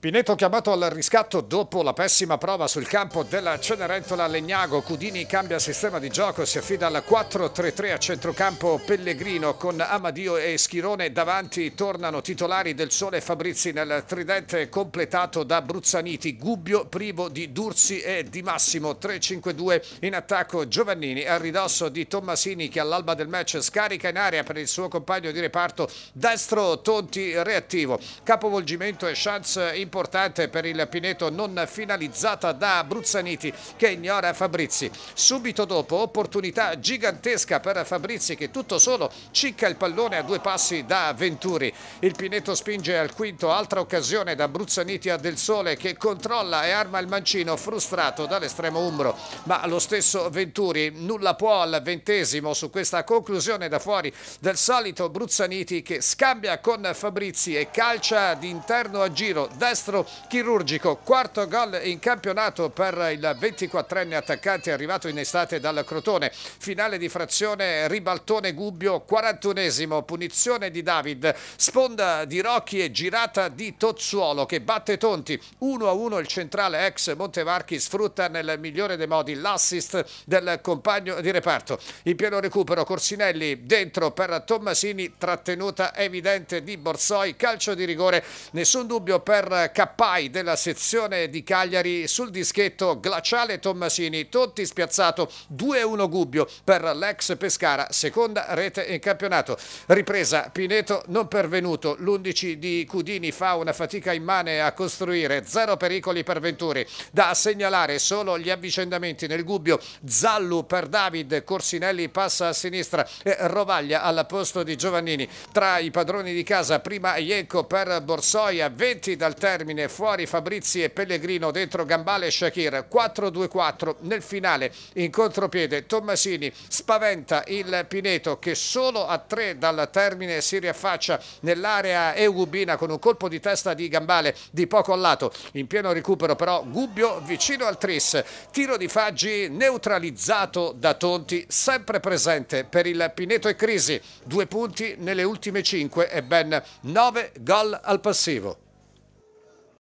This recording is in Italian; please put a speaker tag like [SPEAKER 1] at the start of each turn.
[SPEAKER 1] Pineto chiamato al riscatto dopo la pessima prova sul campo della Cenerentola Legnago. Cudini cambia sistema di gioco, si affida al 4-3-3 a centrocampo Pellegrino con Amadio e Schirone davanti. Tornano titolari del Sole Fabrizi nel tridente completato da Bruzzaniti, Gubbio privo di Dursi e Di Massimo. 3-5-2 in attacco Giovannini a ridosso di Tommasini che all'alba del match scarica in aria per il suo compagno di reparto destro Tonti reattivo. Capovolgimento e chance importante importante per il Pineto non finalizzata da Bruzzaniti che ignora Fabrizi. Subito dopo opportunità gigantesca per Fabrizi che tutto solo cicca il pallone a due passi da Venturi. Il Pineto spinge al quinto, altra occasione da Bruzzaniti a Del Sole che controlla e arma il mancino frustrato dall'estremo umbro. Ma lo stesso Venturi nulla può al ventesimo su questa conclusione da fuori del solito Bruzzaniti che scambia con Fabrizi e calcia d'interno a giro destra canestro chirurgico, quarto gol in campionato per il 24enne attaccante arrivato in estate dal Crotone, finale di frazione ribaltone Gubbio, 41esimo, punizione di David, sponda di Rocchi e girata di Tozzuolo che batte Tonti, 1-1 il centrale ex Montevarchi sfrutta nel migliore dei modi l'assist del compagno di reparto. In pieno recupero Corsinelli dentro per Tommasini, trattenuta evidente di Borsoi, calcio di rigore, nessun dubbio per Cappai della sezione di Cagliari sul dischetto glaciale Tommasini, Totti spiazzato 2-1 Gubbio per l'ex Pescara, seconda rete in campionato. Ripresa Pineto non pervenuto, l'11 di Cudini fa una fatica immane a costruire, zero pericoli per Venturi, da segnalare solo gli avvicendamenti nel Gubbio, Zallu per David, Corsinelli passa a sinistra e Rovaglia al posto di Giovannini. Tra i padroni di casa prima Ienco per Borsoia, 20 dal terzo termine, fuori Fabrizi e Pellegrino, dentro Gambale e Shakir, 4-2-4 nel finale in contropiede Tommasini spaventa il Pineto che solo a 3 dal termine si riaffaccia nell'area Eugubina con un colpo di testa di Gambale di poco al lato, in pieno recupero però Gubbio vicino al Tris, tiro di Faggi neutralizzato da Tonti, sempre presente per il Pineto e Crisi, due punti nelle ultime 5 e ben 9 gol al passivo.